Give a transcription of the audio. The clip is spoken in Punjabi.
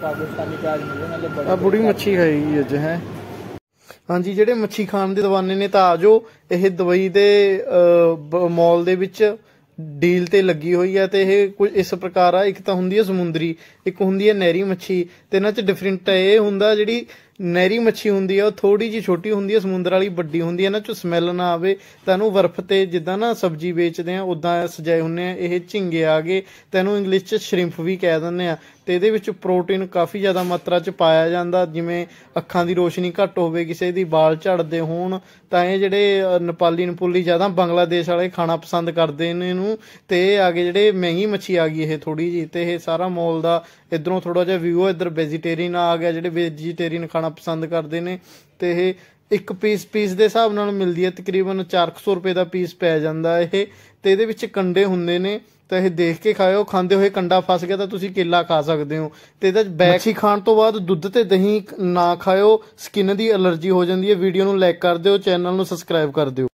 ਪਾਕਿਸਤਾਨੀ ਬੜੀ ਆ ਬੁੜੀ ਮੱਛੀ ਖਾਈ ਅੱਜ ਹੈ ਹਾਂਜੀ ਜਿਹੜੇ ਮੱਛੀ ਖਾਣ ਦੇ ਦਵਾਨੇ ਨੇ ਤਾਂ ਆਜੋ ਇਹ ਦਵਾਈ ਦੇ ਮਾਲ ਦੇ ਵਿੱਚ ਡੀਲ ਤੇ ਲੱਗੀ ਹੋਈ ਹੈ ਤੇ ਇਹ ਕੁਝ ਇਸ ਪ੍ਰਕਾਰ ਆ ਇੱਕ ਤਾਂ ਹੁੰਦੀ ਹੈ ਸਮੁੰਦਰੀ ਇੱਕ ਹੁੰਦੀ ਹੈ ਨਹਿਰੀ ਮੱਛੀ ਤੇ ਇਹਨਾਂ 'ਚ ਡਿਫਰੈਂਟ ਇਹ ਹੁੰਦਾ ਜਿਹੜੀ ਨਹਿਰੀ ਮੱਛੀ ਹੁੰਦੀ ਹੈ ਉਹ ਥੋੜੀ ਜੀ ਛੋਟੀ ਹੁੰਦੀ ਹੈ ਸਮੁੰਦਰ ਵਾਲੀ ਵੱਡੀ ਹੁੰਦੀ ਹੈ ਇਹਨਾਂ 'ਚ ਸਮੈਲ ਨਾ ਆਵੇ ਉਹ ਬਰਫ਼ ਤੇ ਜਿੱਦਾਂ ਨਾ ਸਬਜ਼ੀ ਵੇਚਦੇ ਆ ਉਦਾਂ ਸਜਾਏ ਹੁੰਨੇ ਆ ਇਹ ਝਿੰਗੇ ਆਗੇ ਤੈਨੂੰ ਇੰਗਲਿਸ਼ 'ਚ ਸ਼੍ਰਿੰਪ ਵੀ ਕਹਿ ਦਿੰਦੇ ਆ ਤੇ ਇਹਦੇ ਵਿੱਚ ਪ੍ਰੋਟੀਨ ਕਾਫੀ ਜ਼ਿਆਦਾ ਮਾਤਰਾ 'ਚ ਪਾਇਆ ਜਾਂਦਾ ਜਿਵੇਂ ਅੱਖਾਂ ਦੀ ਰੋਸ਼ਨੀ ਘੱਟ ਹੋਵੇ ਕਿਸੇ ਦੀ ਵਾਲ ਝੜਦੇ ਹੋਣ ਤਾਂ ਇਹ ਜਿਹੜੇ ਨੇਪਾਲੀ ਨਪੁਲੀ ਜ਼ਿਆਦਾ ਬੰਗਲਾਦੇਸ਼ ਵਾਲੇ ਖਾਣਾ ਪਸੰਦ ਕਰਦੇ ਨੇ ਇਹਨੂੰ ਤੇ ਇਹ ਆਗੇ ਜਿਹੜੇ ਮਹਿੰਗੀ ਮੱਛੀ ਆ ਗਈ ਇਹ ਥੋੜੀ ਜੀ ਤੇ ਇਹ ਸਾਰਾ ਮੋਲ ਦਾ ਇਧਰੋਂ ਥੋੜਾ ਜਿਹਾ ਵਿਊ ਇਧਰ ਵੈਜੀਟੇਰੀਅਨ ਆ ਗਿਆ ਜਿਹੜੇ ਵੈਜੀਟੇਰੀਅਨ ਖਾਣਾ ਪਸੰਦ ਕਰਦੇ ਨੇ ਤੇ ਇਹ ਇੱਕ ਪੀਸ ਪੀਸ ਦੇ ਹਿਸਾਬ ਨਾਲ ਮਿਲਦੀ ਹੈ ਤਕਰੀਬਨ 400 ਰੁਪਏ ਦਾ ਪੀਸ ਪੈ ਜਾਂਦਾ ਇਹ ਤੇ ਇਹਦੇ ਵਿੱਚ ਕੰਡੇ ਹੁੰਦੇ ਨੇ ਤਾਂ ਇਹ ਦੇਖ ਕੇ ਖਾਓ ਖਾਂਦੇ ਹੋਏ ਕੰਡਾ ਫਸ ਗਿਆ ਤਾਂ ਤੁਸੀਂ ਕੇਲਾ ਖਾ ਸਕਦੇ ਹੋ ਤੇ ਇਹਦਾ ਮੱਛੀ ਖਾਣ ਤੋਂ ਬਾਅਦ ਦੁੱਧ ਤੇ ਦਹੀਂ ਨਾ ਖਾਓ ਸਕਿਨ ਦੀ ਅਲਰਜੀ ਹੋ ਜਾਂਦੀ ਹੈ ਵੀਡੀਓ ਨੂੰ ਲਾਈਕ ਕਰ ਦਿਓ ਚੈਨਲ ਨੂੰ ਸਬਸਕ੍ਰਾਈਬ ਕਰ ਦਿਓ